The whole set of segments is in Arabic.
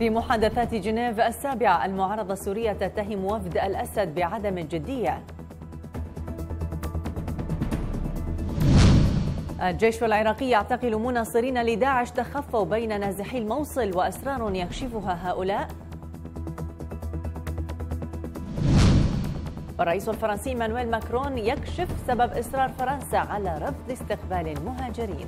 في محادثات جنيف السابعة المعارضة السورية تتهم وفد الأسد بعدم الجدية الجيش العراقي يعتقل مناصرين لداعش تخفوا بين نازحي الموصل وأسرار يكشفها هؤلاء والرئيس الفرنسي مانويل ماكرون يكشف سبب إصرار فرنسا على رفض استقبال المهاجرين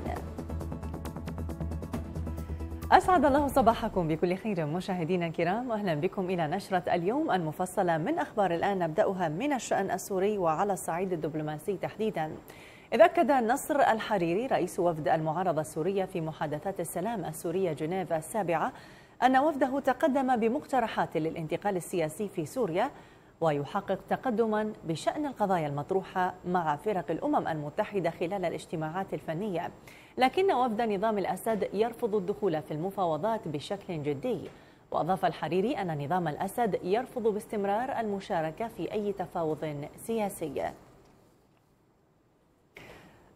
أسعد الله صباحكم بكل خير مشاهدينا الكرام أهلا بكم إلى نشرة اليوم المفصلة من أخبار الآن نبدأها من الشأن السوري وعلى الصعيد الدبلوماسي تحديداً إذ أكد نصر الحريري رئيس وفد المعارضة السورية في محادثات السلام السورية جنيف السابعة أن وفده تقدم بمقترحات للانتقال السياسي في سوريا ويحقق تقدما بشأن القضايا المطروحة مع فرق الأمم المتحدة خلال الاجتماعات الفنية لكن وفد نظام الأسد يرفض الدخول في المفاوضات بشكل جدي وأضاف الحريري أن نظام الأسد يرفض باستمرار المشاركة في أي تفاوض سياسي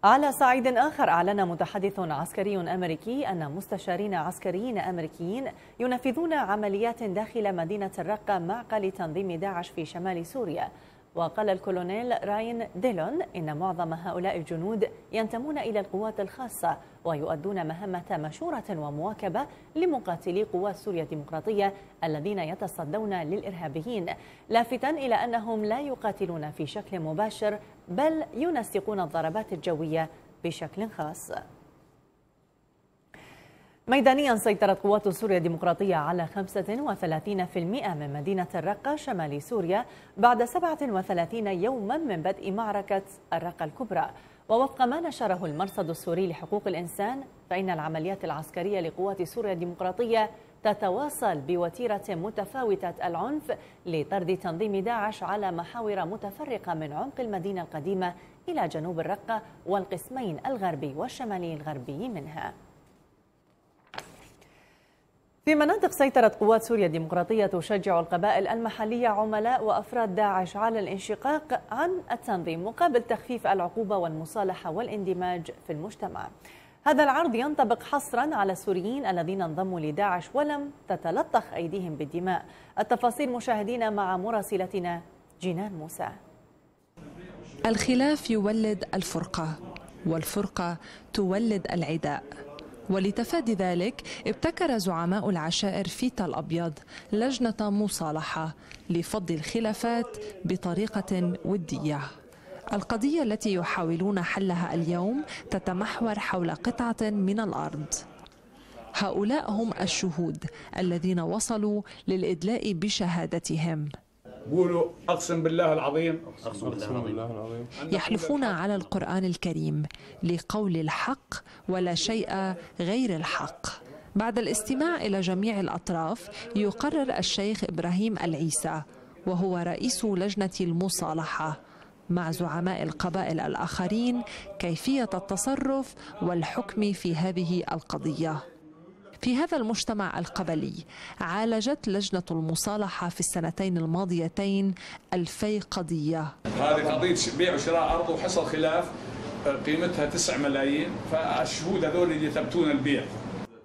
على صعيد آخر أعلن متحدث عسكري أمريكي أن مستشارين عسكريين أمريكيين ينفذون عمليات داخل مدينة الرقة معقل تنظيم داعش في شمال سوريا وقال الكولونيل راين ديلون إن معظم هؤلاء الجنود ينتمون إلى القوات الخاصة ويؤدون مهمة مشورة ومواكبة لمقاتلي قوات سوريا الديمقراطية الذين يتصدون للإرهابيين لافتا إلى أنهم لا يقاتلون في شكل مباشر بل ينسقون الضربات الجوية بشكل خاص ميدانيا سيطرت قوات سوريا الديمقراطية على 35% من مدينة الرقة شمال سوريا بعد 37 يوما من بدء معركة الرقة الكبرى ووفق ما نشره المرصد السوري لحقوق الإنسان فإن العمليات العسكرية لقوات سوريا الديمقراطية تتواصل بوتيرة متفاوتة العنف لطرد تنظيم داعش على محاور متفرقة من عمق المدينة القديمة إلى جنوب الرقة والقسمين الغربي والشمالي الغربي منها في مناطق سيطرت قوات سوريا الديمقراطية تشجع القبائل المحلية عملاء وأفراد داعش على الانشقاق عن التنظيم مقابل تخفيف العقوبة والمصالحة والاندماج في المجتمع هذا العرض ينطبق حصرا على السوريين الذين انضموا لداعش ولم تتلطخ أيديهم بالدماء التفاصيل مشاهدينا مع مراسلتنا جنان موسى الخلاف يولد الفرقة والفرقة تولد العداء ولتفادي ذلك ابتكر زعماء العشائر فيتا الأبيض لجنة مصالحة لفض الخلافات بطريقة ودية القضية التي يحاولون حلها اليوم تتمحور حول قطعة من الأرض هؤلاء هم الشهود الذين وصلوا للإدلاء بشهادتهم قولوا أقسم بالله العظيم أقسم بالله العظيم يحلفون على القرآن الكريم لقول الحق ولا شيء غير الحق بعد الاستماع إلى جميع الأطراف يقرر الشيخ إبراهيم العيسى وهو رئيس لجنة المصالحة مع زعماء القبائل الآخرين كيفية التصرف والحكم في هذه القضية في هذا المجتمع القبلي عالجت لجنة المصالحة في السنتين الماضيتين ألفي قضية هذه قضية بيع وشراء أرض وحصل خلاف آه، قيمتها 9 ملايين فالشهود هذول اللي يثبتون البيع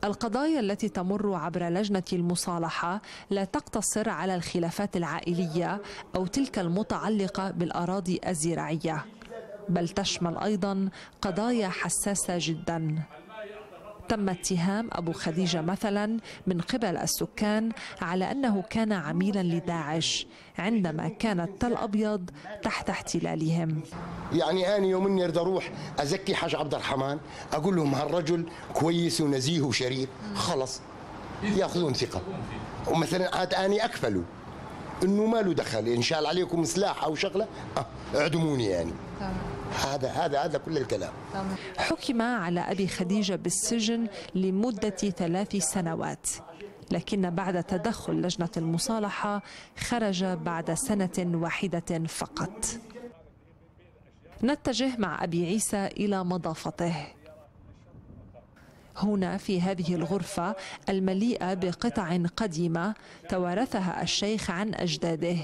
القضايا التي تمر عبر لجنة المصالحة لا تقتصر على الخلافات العائلية أو تلك المتعلقة بالأراضي الزراعية بل تشمل أيضا قضايا حساسة جداً تم اتهام أبو خديجة مثلا من قبل السكان على أنه كان عميلا لداعش عندما كان التل أبيض تحت احتلالهم يعني أنا يوم إني أريد أروح أزكي حاج عبد الرحمن أقول لهم هالرجل كويس ونزيه وشريف خلص ياخذون ثقة ومثلا عاد أني أكفله انه ما له دخل ان الله عليكم سلاح او شغله أه. اعدموني يعني هذا هذا هذا كل الكلام حكم على ابي خديجه بالسجن لمده ثلاث سنوات لكن بعد تدخل لجنه المصالحه خرج بعد سنه واحده فقط نتجه مع ابي عيسى الى مضافته هنا في هذه الغرفة المليئة بقطع قديمة توارثها الشيخ عن أجداده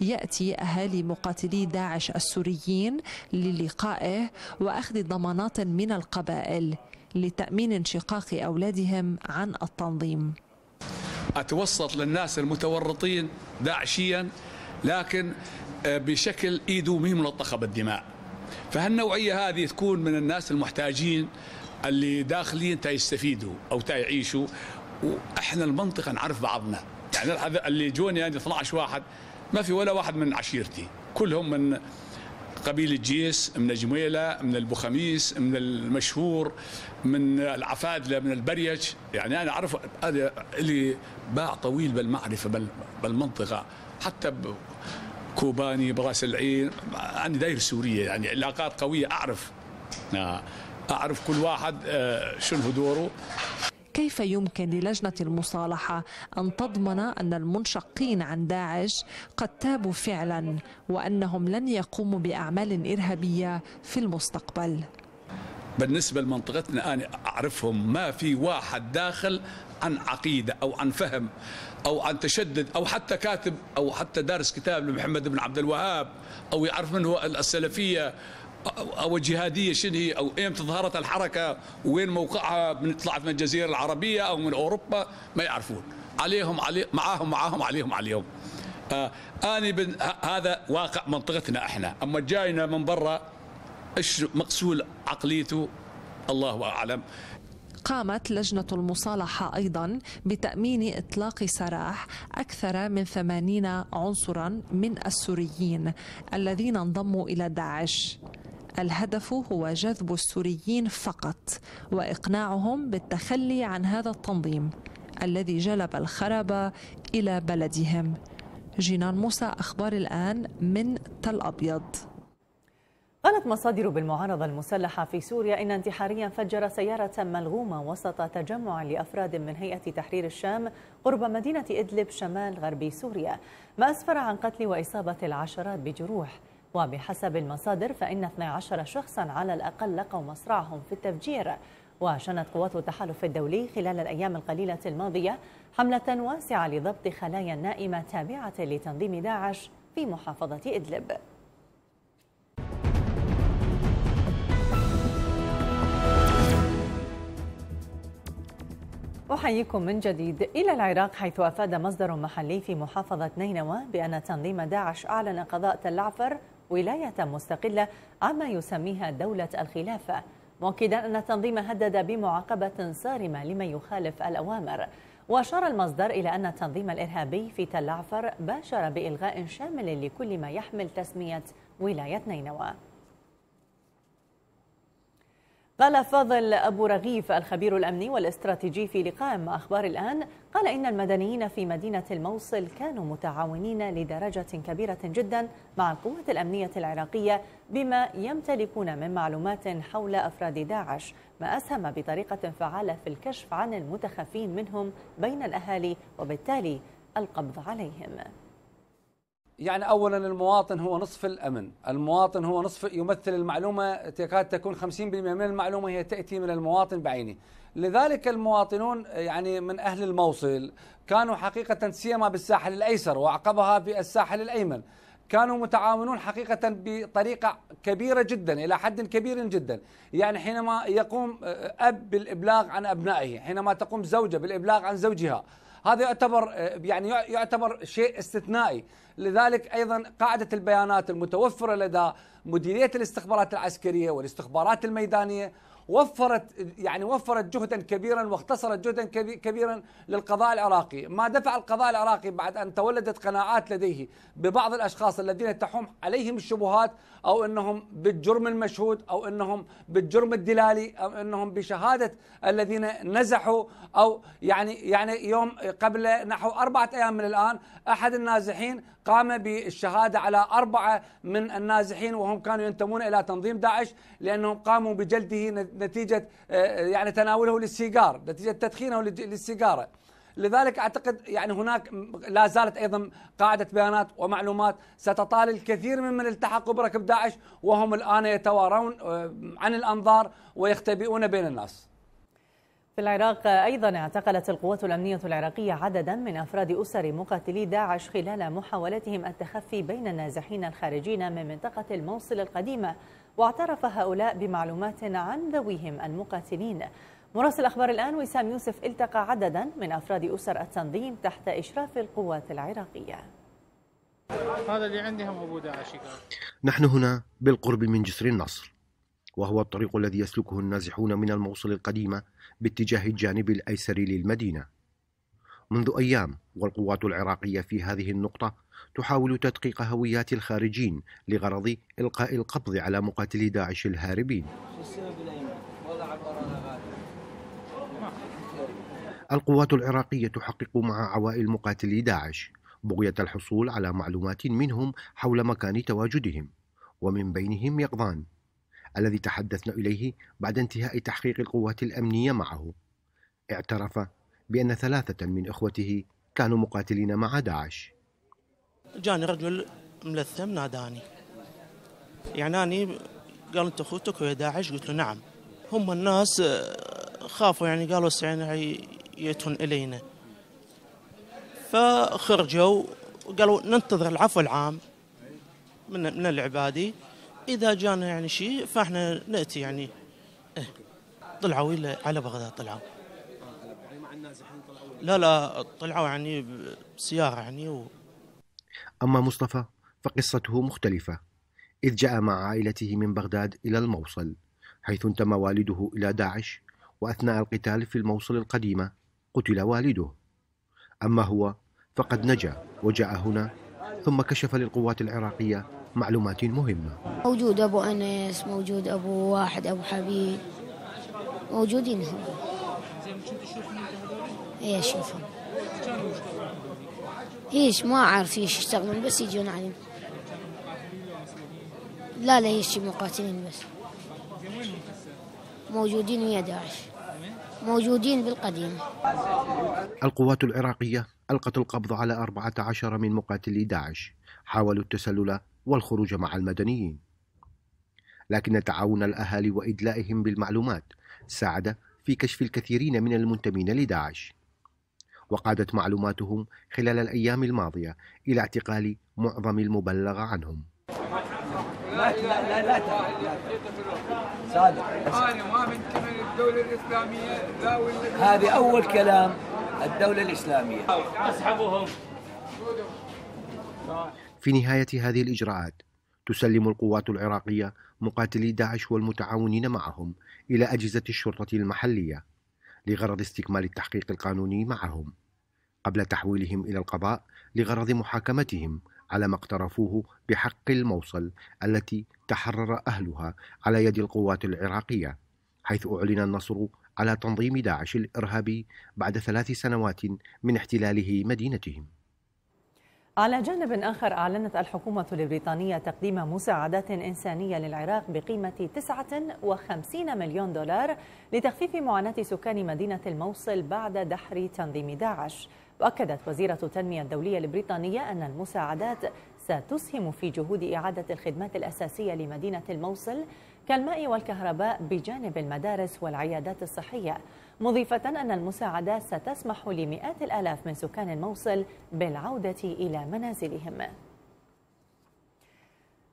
يأتي أهالي مقاتلي داعش السوريين للقائه وأخذ ضمانات من القبائل لتأمين انشقاق أولادهم عن التنظيم أتوسط للناس المتورطين داعشيا لكن آه، بشكل إيدو مهي ملطخه بالدماء فهالنوعيه هذه تكون من الناس المحتاجين اللي داخليا تيستفيدوا او تيعيشوا واحنا المنطقه نعرف بعضنا يعني اللي جوني يعني 12 واحد ما في ولا واحد من عشيرتي كلهم من قبيلة جيس من جميلة من البخميس من المشهور من العفادلة من البريج يعني أنا أعرف هذا اللي باع طويل بالمعرفة بالمنطقة حتى كوباني براس العين أنا داير سورية يعني علاقات قوية أعرف آه. أعرف كل واحد آه، شنو دوره كيف يمكن للجنة المصالحة أن تضمن أن المنشقين عن داعش قد تابوا فعلا وأنهم لن يقوموا بأعمال إرهابية في المستقبل بالنسبة لمنطقتنا أنا أعرفهم ما في واحد داخل عن عقيدة أو عن فهم أو عن تشدد أو حتى كاتب أو حتى دارس كتاب لمحمد بن عبد الوهاب أو يعرف من هو السلفية او الجهاديه شنو هي او امتى ظهرت الحركه وين موقعها من طلعت من الجزيره العربيه او من اوروبا ما يعرفون عليهم علي معاهم معاهم عليهم عليهم آه اني بن هذا واقع منطقتنا احنا اما جاينا من برا ايش مقسول عقليته الله اعلم قامت لجنة المصالحة أيضا بتأمين إطلاق سراح أكثر من 80 عنصرا من السوريين الذين انضموا إلى داعش الهدف هو جذب السوريين فقط واقناعهم بالتخلي عن هذا التنظيم الذي جلب الخراب الى بلدهم جينان موسى اخبار الان من تل ابيض قالت مصادر بالمعارضة المسلحة في سوريا إن انتحاريا فجر سيارة ملغومة وسط تجمع لأفراد من هيئة تحرير الشام قرب مدينة إدلب شمال غربي سوريا ما أسفر عن قتل وإصابة العشرات بجروح وبحسب المصادر فإن 12 شخصا على الأقل لقوا مصرعهم في التفجير وشنت قوات التحالف الدولي خلال الأيام القليلة الماضية حملة واسعة لضبط خلايا نائمة تابعة لتنظيم داعش في محافظة إدلب أحييكم من جديد إلى العراق حيث أفاد مصدر محلي في محافظة نينوى بأن تنظيم داعش أعلن قضاء تلعفر ولاية مستقلة عما يسميها دولة الخلافة مؤكدا أن التنظيم هدد بمعاقبة صارمة لمن يخالف الأوامر وأشار المصدر إلى أن التنظيم الإرهابي في تل عفر باشر بإلغاء شامل لكل ما يحمل تسمية ولاية نينوى قال فاضل أبو رغيف الخبير الأمني والاستراتيجي في لقاء مع أخبار الآن قال إن المدنيين في مدينة الموصل كانوا متعاونين لدرجة كبيرة جدا مع القوات الأمنية العراقية بما يمتلكون من معلومات حول أفراد داعش ما أسهم بطريقة فعالة في الكشف عن المتخفين منهم بين الأهالي وبالتالي القبض عليهم يعني اولا المواطن هو نصف الامن، المواطن هو نصف يمثل المعلومه تكاد تكون 50% من المعلومه هي تاتي من المواطن بعينه، لذلك المواطنون يعني من اهل الموصل كانوا حقيقه سيما بالساحل الايسر وعقبها بالساحل الايمن، كانوا متعاونون حقيقة بطريقة كبيرة جدا إلى حد كبير جدا يعني حينما يقوم أب بالإبلاغ عن أبنائه حينما تقوم زوجة بالإبلاغ عن زوجها هذا يعتبر آه، يعني يعتبر شيء استثنائي لذلك ايضا قاعده البيانات المتوفره لدى مديريه الاستخبارات العسكريه والاستخبارات الميدانيه وفرت يعني وفرت جهدا كبيرا واختصرت جهدا كبيرا للقضاء العراقي، ما دفع القضاء العراقي بعد ان تولدت قناعات لديه ببعض الاشخاص الذين تحوم عليهم الشبهات أو أنهم بالجرم المشهود أو أنهم بالجرم الدلالي أو أنهم بشهادة الذين نزحوا أو يعني يعني يوم قبل نحو أربعة أيام من الآن أحد النازحين قام بالشهادة على أربعة من النازحين وهم كانوا ينتمون إلى تنظيم داعش لأنهم قاموا بجلده نتيجة آه، يعني تناوله للسيجار نتيجة تدخينه للسيجارة لذلك اعتقد يعني هناك لا زالت ايضا قاعده بيانات ومعلومات ستطال الكثير ممن التحقوا بركب داعش وهم الان يتوارون آه، عن الانظار ويختبئون بين الناس. في العراق أيضا اعتقلت القوات الأمنية العراقية عددا من أفراد أسر مقاتلي داعش خلال محاولتهم التخفي بين النازحين الخارجين من منطقة الموصل القديمة واعترف هؤلاء بمعلومات عن ذويهم المقاتلين مراسل أخبار الآن وسام يوسف التقى عددا من أفراد أسر التنظيم تحت إشراف القوات العراقية هذا اللي عندهم أبو داعش نحن هنا بالقرب من جسر النصر وهو الطريق الذي يسلكه النازحون من الموصل القديمة باتجاه الجانب الأيسر للمدينة منذ أيام والقوات العراقية في هذه النقطة تحاول تدقيق هويات الخارجين لغرض إلقاء القبض على مقاتلي داعش الهاربين القوات العراقية تحقق مع عوائل مقاتلي داعش بغية الحصول على معلومات منهم حول مكان تواجدهم ومن بينهم يقظان الذي تحدثنا إليه بعد انتهاء تحقيق القوات الأمنية معه اعترف بأن ثلاثة من إخوته كانوا مقاتلين مع داعش جاني رجل ملثم ناداني يعني قال أنت أخوتك ويا داعش قلت له نعم هم الناس آه، خافوا يعني قالوا يعني يأتون إلينا فخرجوا وقالوا ننتظر العفو العام من من العبادي اذا جانا يعني شيء فاحنا ناتي يعني إيه طلعوا الى على بغداد طلعوا لا لا طلعوا يعني بسياره يعني و... اما مصطفى فقصته مختلفه اذ جاء مع عائلته من بغداد الى الموصل حيث انتمى والده الى داعش واثناء القتال في الموصل القديمه قتل والده أما هو فقد نجا وجاء هنا ثم كشف للقوات العراقية معلومات مهمة موجود أبو أنس موجود أبو واحد أبو حبيب موجودين هم اي اشوفهم ايش ما اعرف ايش يشتغلون بس يجون علي لا لا هيش مقاتلين بس موجودين ويا داعش موجودين بالقديم القوات العراقية ألقت القبض على 14 من مقاتلي داعش حاولوا التسلل والخروج مع المدنيين لكن تعاون الأهالي وإدلائهم بالمعلومات ساعد في كشف الكثيرين من المنتمين لداعش وقادت معلوماتهم خلال الأيام الماضية إلى اعتقال معظم المبلغ عنهم لا لا لا لا لا لا لا صادق انا ما من كمل الدوله الاسلاميه لا هذه اول كلام الدوله الاسلاميه اسحبوهم في نهايه هذه الاجراءات تسلم القوات العراقيه مقاتلي داعش والمتعاونين معهم الى اجهزه الشرطه المحليه لغرض استكمال التحقيق القانوني معهم قبل تحويلهم الى القضاء لغرض محاكمتهم على ما اقترفوه بحق الموصل التي تحرر أهلها على يد القوات العراقية حيث أعلن النصر على تنظيم داعش الإرهابي بعد ثلاث سنوات من احتلاله مدينتهم على جانب آخر أعلنت الحكومة البريطانية تقديم مساعدات إنسانية للعراق بقيمة 59 مليون دولار لتخفيف معاناة سكان مدينة الموصل بعد دحر تنظيم داعش وأكدت وزيرة التنمية الدولية البريطانية أن المساعدات ستسهم في جهود إعادة الخدمات الأساسية لمدينة الموصل كالماء والكهرباء بجانب المدارس والعيادات الصحية مضيفة أن المساعدات ستسمح لمئات الآلاف من سكان الموصل بالعودة إلى منازلهم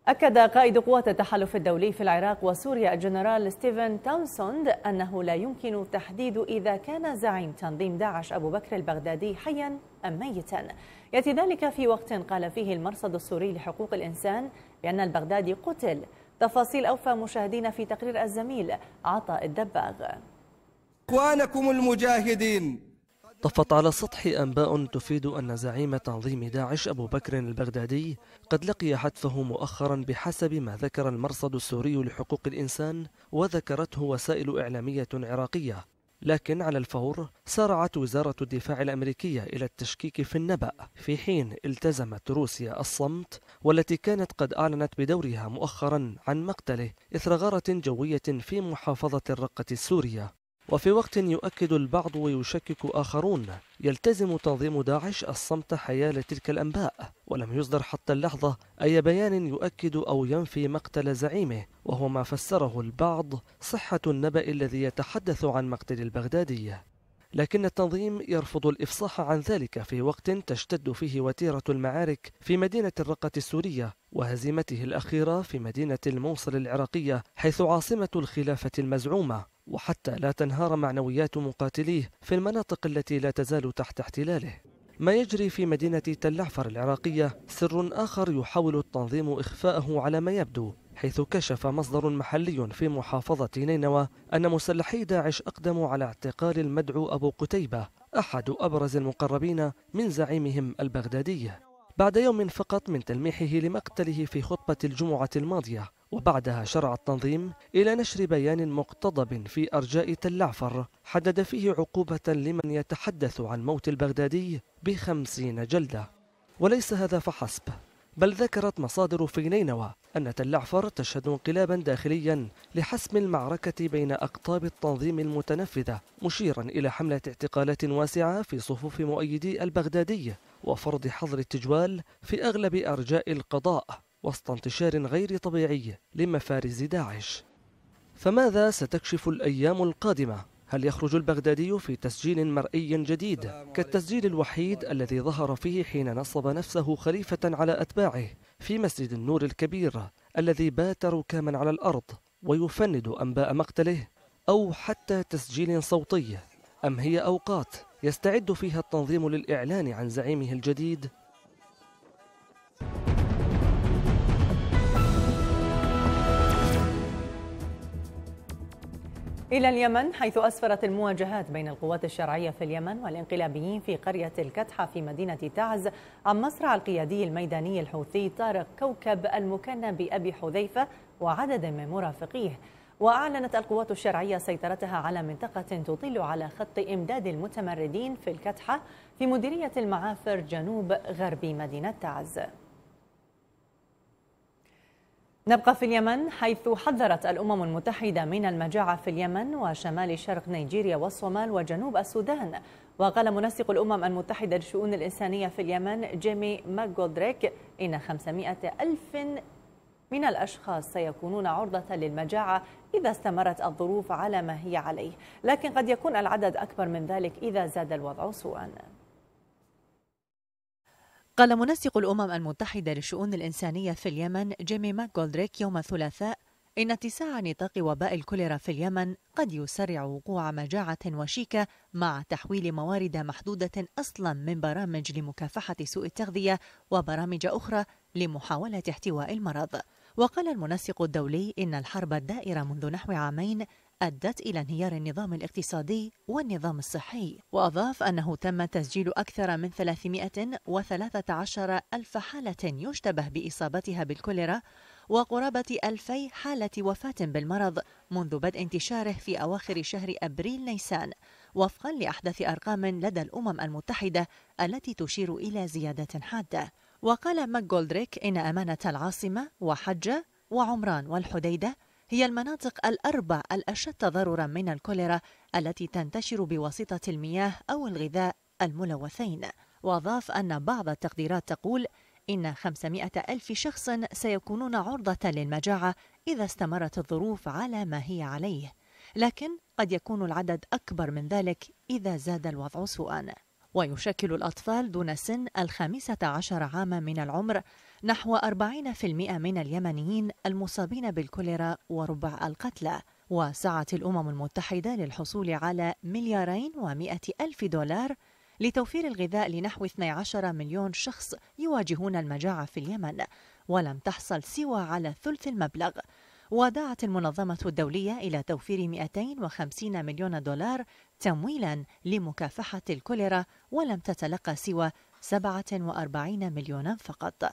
أكد قائد قوات التحالف الدولي في العراق وسوريا الجنرال ستيفن تاونسوند أنه لا يمكن تحديد إذا كان زعيم تنظيم داعش أبو بكر البغدادي حيا أم ميتا يأتي ذلك في وقت قال فيه المرصد السوري لحقوق الإنسان بأن البغدادي قتل تفاصيل أوفى مشاهدين في تقرير الزميل عطاء الدباغ إخوانكم المجاهدين طفت على السطح أنباء تفيد أن زعيم تنظيم داعش أبو بكر البغدادي قد لقي حتفه مؤخرا بحسب ما ذكر المرصد السوري لحقوق الإنسان وذكرته وسائل إعلامية عراقية لكن على الفور سارعت وزارة الدفاع الأمريكية إلى التشكيك في النبأ في حين التزمت روسيا الصمت والتي كانت قد أعلنت بدورها مؤخرا عن مقتله إثر غارة جوية في محافظة الرقة السورية وفي وقت يؤكد البعض ويشكك آخرون يلتزم تنظيم داعش الصمت حيال تلك الأنباء ولم يصدر حتى اللحظة أي بيان يؤكد أو ينفي مقتل زعيمه وهو ما فسره البعض صحة النبأ الذي يتحدث عن مقتل البغدادي لكن التنظيم يرفض الإفصاح عن ذلك في وقت تشتد فيه وتيرة المعارك في مدينة الرقة السورية وهزيمته الأخيرة في مدينة الموصل العراقية حيث عاصمة الخلافة المزعومة وحتى لا تنهار معنويات مقاتليه في المناطق التي لا تزال تحت احتلاله ما يجري في مدينة تلعفر العراقية سر آخر يحاول التنظيم إخفاءه على ما يبدو حيث كشف مصدر محلي في محافظة نينوى أن مسلحي داعش أقدموا على اعتقال المدعو أبو قتيبة أحد أبرز المقربين من زعيمهم البغدادي بعد يوم فقط من تلميحه لمقتله في خطبة الجمعة الماضية وبعدها شرع التنظيم إلى نشر بيان مقتضب في أرجاء تل عفر حدد فيه عقوبة لمن يتحدث عن موت البغدادي بخمسين جلدة وليس هذا فحسب بل ذكرت مصادر في نينوى أن تل عفر تشهد انقلابا داخليا لحسم المعركة بين أقطاب التنظيم المتنفذة مشيرا إلى حملة اعتقالات واسعة في صفوف مؤيدي البغدادي وفرض حظر التجوال في أغلب أرجاء القضاء وسط انتشار غير طبيعي لمفارز داعش فماذا ستكشف الأيام القادمة؟ هل يخرج البغدادي في تسجيل مرئي جديد كالتسجيل الوحيد الذي ظهر فيه حين نصب نفسه خليفة على أتباعه في مسجد النور الكبير الذي بات ركاما على الأرض ويفند أنباء مقتله أو حتى تسجيل صوتي أم هي أوقات يستعد فيها التنظيم للإعلان عن زعيمه الجديد إلى اليمن حيث أسفرت المواجهات بين القوات الشرعية في اليمن والانقلابيين في قرية الكتحة في مدينة تعز عن مصرع القيادي الميداني الحوثي طارق كوكب المكنى بأبي حذيفة وعدد من مرافقيه وأعلنت القوات الشرعية سيطرتها على منطقة تطل على خط إمداد المتمردين في الكتحة في مديرية المعافر جنوب غرب مدينة تعز نبقى في اليمن حيث حذرت الأمم المتحدة من المجاعة في اليمن وشمال شرق نيجيريا والصومال وجنوب السودان وقال منسق الأمم المتحدة للشؤون الإنسانية في اليمن جيمي ماجودريك إن 500 ألف من الأشخاص سيكونون عرضة للمجاعة إذا استمرت الظروف على ما هي عليه لكن قد يكون العدد أكبر من ذلك إذا زاد الوضع سوءاً قال منسق الأمم المتحدة للشؤون الإنسانية في اليمن جيمي ماكولدريك يوم الثلاثاء إن اتساع نطاق وباء الكوليرا في اليمن قد يسرع وقوع مجاعة وشيكة مع تحويل موارد محدودة أصلا من برامج لمكافحة سوء التغذية وبرامج أخرى لمحاولة احتواء المرض وقال المنسق الدولي إن الحرب الدائرة منذ نحو عامين أدت إلى انهيار النظام الاقتصادي والنظام الصحي وأضاف أنه تم تسجيل أكثر من 313 ألف حالة يشتبه بإصابتها بالكوليرا وقرابة ألفي حالة وفاة بالمرض منذ بدء انتشاره في أواخر شهر أبريل نيسان وفقا لأحدث أرقام لدى الأمم المتحدة التي تشير إلى زيادة حادة وقال ماك جولدريك إن أمانة العاصمة وحجة وعمران والحديدة هي المناطق الأربع الأشد تضررا من الكوليرا التي تنتشر بواسطة المياه أو الغذاء الملوثين وأضاف أن بعض التقديرات تقول إن 500 ألف شخص سيكونون عرضة للمجاعة إذا استمرت الظروف على ما هي عليه لكن قد يكون العدد أكبر من ذلك إذا زاد الوضع سوءًا ويشكل الأطفال دون سن الخامسة عشر عاما من العمر نحو 40% من اليمنيين المصابين بالكوليرا وربع القتلى وسعت الأمم المتحدة للحصول على مليارين ومائة ألف دولار لتوفير الغذاء لنحو 12 مليون شخص يواجهون المجاعة في اليمن ولم تحصل سوى على ثلث المبلغ ودعت المنظمة الدولية إلى توفير 250 مليون دولار تمويلا لمكافحة الكوليرا ولم تتلقى سوى 47 مليونا فقط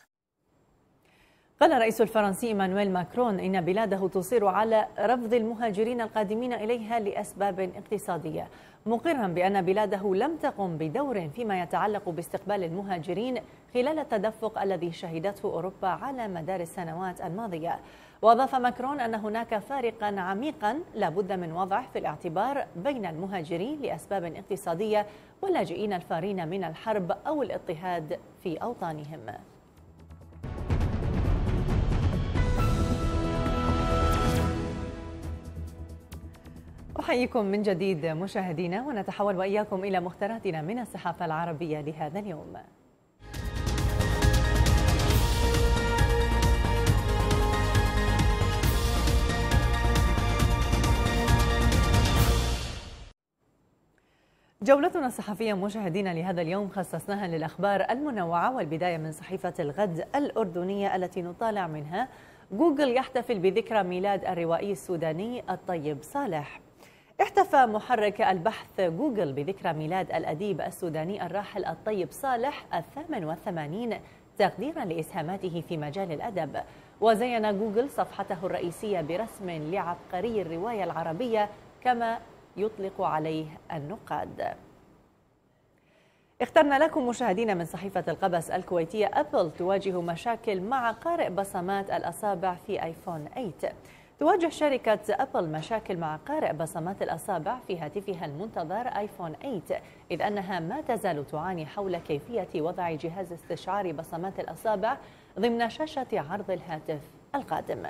قال الرئيس الفرنسي ايمانويل ماكرون ان بلاده تصير على رفض المهاجرين القادمين اليها لاسباب اقتصاديه مقرا بان بلاده لم تقم بدور فيما يتعلق باستقبال المهاجرين خلال التدفق الذي شهدته اوروبا على مدار السنوات الماضيه واضاف ماكرون ان هناك فارقا عميقا لابد من وضعه في الاعتبار بين المهاجرين لاسباب اقتصاديه واللاجئين الفارين من الحرب او الاضطهاد في اوطانهم أحييكم من جديد مشاهدينا ونتحول وإياكم إلى مختاراتنا من الصحافة العربية لهذا اليوم جولتنا الصحفية مشاهدينا لهذا اليوم خصصناها للأخبار المنوعة والبداية من صحيفة الغد الأردنية التي نطالع منها جوجل يحتفل بذكرى ميلاد الروائي السوداني الطيب صالح احتفى محرك البحث جوجل بذكرى ميلاد الأديب السوداني الراحل الطيب صالح الثامن والثمانين تقديرا لإسهاماته في مجال الأدب وزين جوجل صفحته الرئيسية برسم لعبقري الرواية العربية كما يطلق عليه النقاد اخترنا لكم مشاهدينا من صحيفة القبس الكويتية أبل تواجه مشاكل مع قارئ بصمات الأصابع في آيفون 8 تواجه شركة أبل مشاكل مع قارئ بصمات الأصابع في هاتفها المنتظر آيفون 8 إذ أنها ما تزال تعاني حول كيفية وضع جهاز استشعار بصمات الأصابع ضمن شاشة عرض الهاتف القادم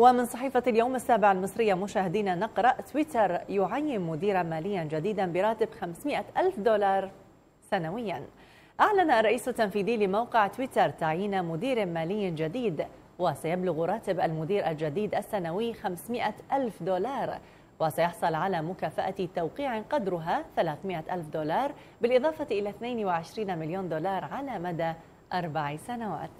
ومن صحيفة اليوم السابع المصرية مشاهدينا نقرأ تويتر يعين مديرا ماليا جديدا براتب 500 ألف دولار سنويا أعلن الرئيس التنفيذي لموقع تويتر تعيين مدير مالي جديد وسيبلغ راتب المدير الجديد السنوي 500 ألف دولار وسيحصل على مكافأة توقيع قدرها 300 ألف دولار بالإضافة إلى 22 مليون دولار على مدى أربع سنوات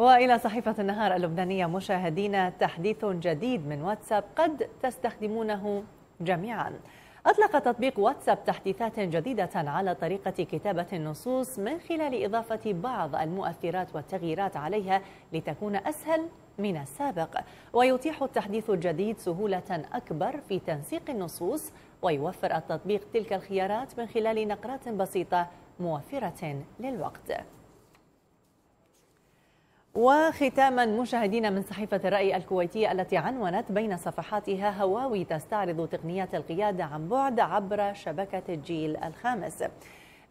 وإلى صحيفة النهار اللبنانية مشاهدينا تحديث جديد من واتساب قد تستخدمونه جميعا أطلق تطبيق واتساب تحديثات جديدة على طريقة كتابة النصوص من خلال إضافة بعض المؤثرات والتغييرات عليها لتكون أسهل من السابق ويتيح التحديث الجديد سهولة أكبر في تنسيق النصوص ويوفر التطبيق تلك الخيارات من خلال نقرات بسيطة موفرة للوقت وختاما مشاهدينا من صحيفة الرأي الكويتية التي عنونت بين صفحاتها هواوي تستعرض تقنيات القيادة عن بعد عبر شبكة الجيل الخامس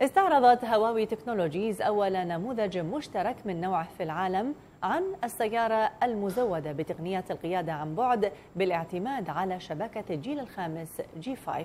استعرضت هواوي تكنولوجيز أول نموذج مشترك من نوعه في العالم عن السيارة المزودة بتقنيات القيادة عن بعد بالاعتماد على شبكة الجيل الخامس جي 5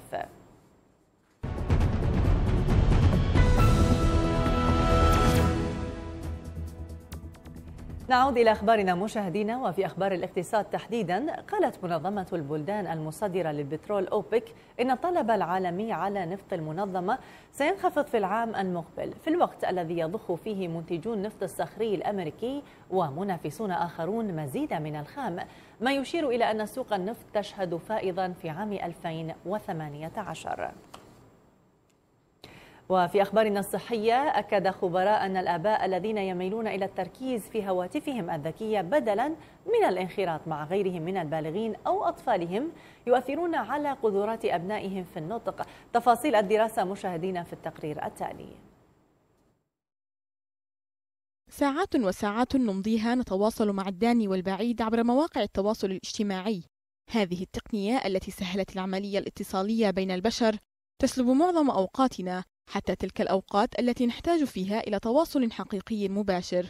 نعود إلى أخبارنا مشاهدينا وفي أخبار الاقتصاد تحديدا قالت منظمة البلدان المصدرة للبترول أوبك إن الطلب العالمي على نفط المنظمة سينخفض في العام المقبل في الوقت الذي يضخ فيه منتجو النفط الصخري الأمريكي ومنافسون آخرون مزيدا من الخام ما يشير إلى أن سوق النفط تشهد فائضا في عام 2018 وفي أخبارنا الصحية أكد خبراء أن الآباء الذين يميلون إلى التركيز في هواتفهم الذكية بدلا من الانخراط مع غيرهم من البالغين أو أطفالهم يؤثرون على قدرات أبنائهم في النطق تفاصيل الدراسة مشاهدينا في التقرير التالي ساعات وساعات نمضيها نتواصل مع الداني والبعيد عبر مواقع التواصل الاجتماعي هذه التقنية التي سهلت العملية الاتصالية بين البشر تسلب معظم أوقاتنا حتى تلك الأوقات التي نحتاج فيها إلى تواصل حقيقي مباشر.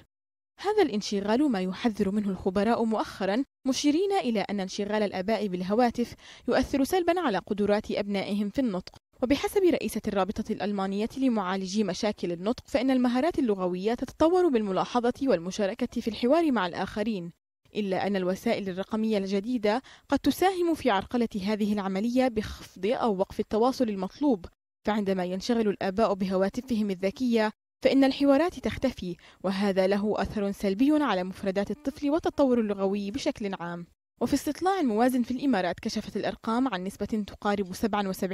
هذا الانشغال ما يحذر منه الخبراء مؤخرا مشيرين إلى أن انشغال الآباء بالهواتف يؤثر سلبا على قدرات أبنائهم في النطق وبحسب رئيسة الرابطة الألمانية لمعالجي مشاكل النطق فإن المهارات اللغوية تتطور بالملاحظة والمشاركة في الحوار مع الآخرين إلا أن الوسائل الرقمية الجديدة قد تساهم في عرقلة هذه العملية بخفض أو وقف التواصل المطلوب فعندما ينشغل الآباء بهواتفهم الذكية فإن الحوارات تختفي وهذا له أثر سلبي على مفردات الطفل والتطور اللغوي بشكل عام وفي استطلاع موازن في الإمارات كشفت الأرقام عن نسبة تقارب 77%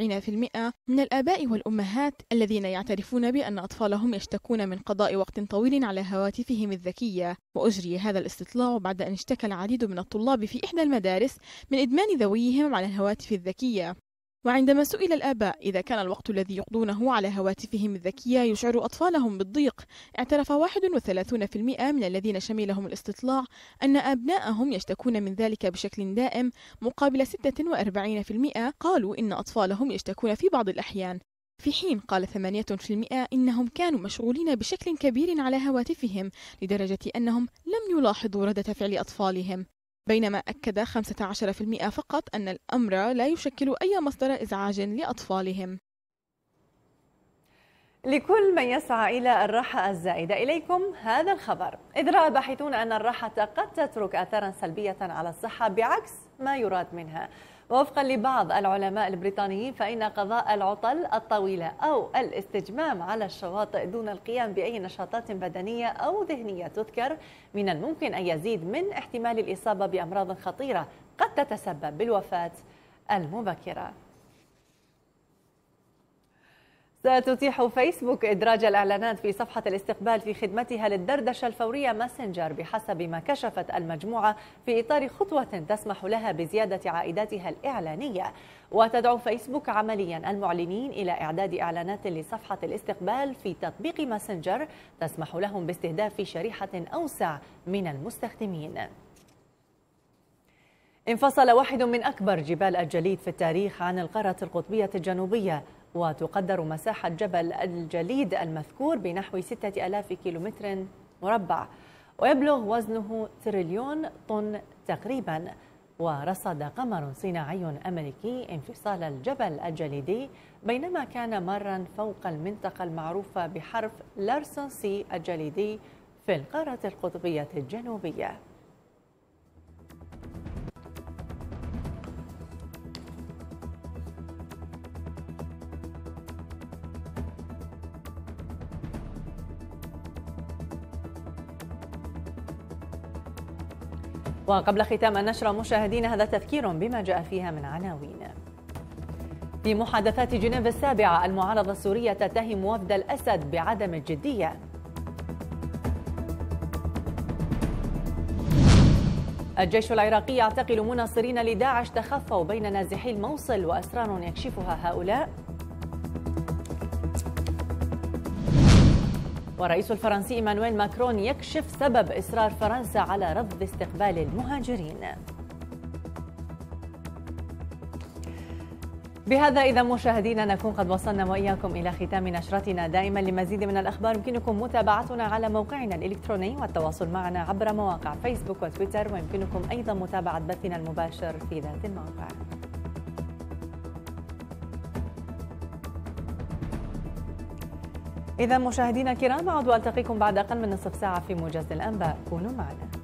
من الآباء والأمهات الذين يعترفون بأن أطفالهم يشتكون من قضاء وقت طويل على هواتفهم الذكية وأجري هذا الاستطلاع بعد أن اشتكى العديد من الطلاب في إحدى المدارس من إدمان ذويهم على الهواتف الذكية وعندما سئل الآباء إذا كان الوقت الذي يقضونه على هواتفهم الذكية يشعر أطفالهم بالضيق اعترف 31% من الذين شملهم الاستطلاع أن أبناءهم يشتكون من ذلك بشكل دائم مقابل 46% قالوا إن أطفالهم يشتكون في بعض الأحيان في حين قال 8% إنهم كانوا مشغولين بشكل كبير على هواتفهم لدرجة أنهم لم يلاحظوا ردة فعل أطفالهم بينما أكد 15% فقط أن الأمر لا يشكل أي مصدر إزعاج لأطفالهم لكل من يسعى إلى الراحة الزائدة إليكم هذا الخبر إذ رأى باحثون أن الراحة قد تترك أثارا سلبية على الصحة بعكس ما يراد منها ووفقا لبعض العلماء البريطانيين فإن قضاء العطل الطويلة أو الاستجمام على الشواطئ دون القيام بأي نشاطات بدنية أو ذهنية تذكر من الممكن أن يزيد من احتمال الإصابة بأمراض خطيرة قد تتسبب بالوفاة المبكرة ستتيح فيسبوك إدراج الإعلانات في صفحة الاستقبال في خدمتها للدردشة الفورية ماسنجر بحسب ما كشفت المجموعة في إطار خطوة تسمح لها بزيادة عائداتها الإعلانية وتدعو فيسبوك عمليا المعلنين إلى إعداد إعلانات لصفحة الاستقبال في تطبيق ماسنجر تسمح لهم باستهداف شريحة أوسع من المستخدمين انفصل واحد من أكبر جبال الجليد في التاريخ عن القارة القطبية الجنوبية وتقدر مساحة جبل الجليد المذكور بنحو 6000 كيلومتر مربع ويبلغ وزنه تريليون طن تقريبا ورصد قمر صناعي أمريكي انفصال الجبل الجليدي بينما كان مرا فوق المنطقة المعروفة بحرف لارسون سي الجليدي في القارة القطبية الجنوبية وقبل ختام النشرة مشاهدينا هذا تذكير بما جاء فيها من عناوين في محادثات جنيف السابعة المعارضة السورية تتهم وفد الأسد بعدم الجدية الجيش العراقي يعتقل مناصرين لداعش تخفوا بين نازحي الموصل وأسرار يكشفها هؤلاء والرئيس الفرنسي إيمانويل ماكرون يكشف سبب إصرار فرنسا على رفض استقبال المهاجرين بهذا إذا مشاهدينا نكون قد وصلنا وإياكم إلى ختام نشرتنا دائما لمزيد من الأخبار يمكنكم متابعتنا على موقعنا الإلكتروني والتواصل معنا عبر مواقع فيسبوك وتويتر ويمكنكم أيضا متابعة بثنا المباشر في ذات الموقع إذا مشاهدينا الكرام أعود ألتقيكم بعد أقل من نصف ساعة في موجز الأنباء كونوا معنا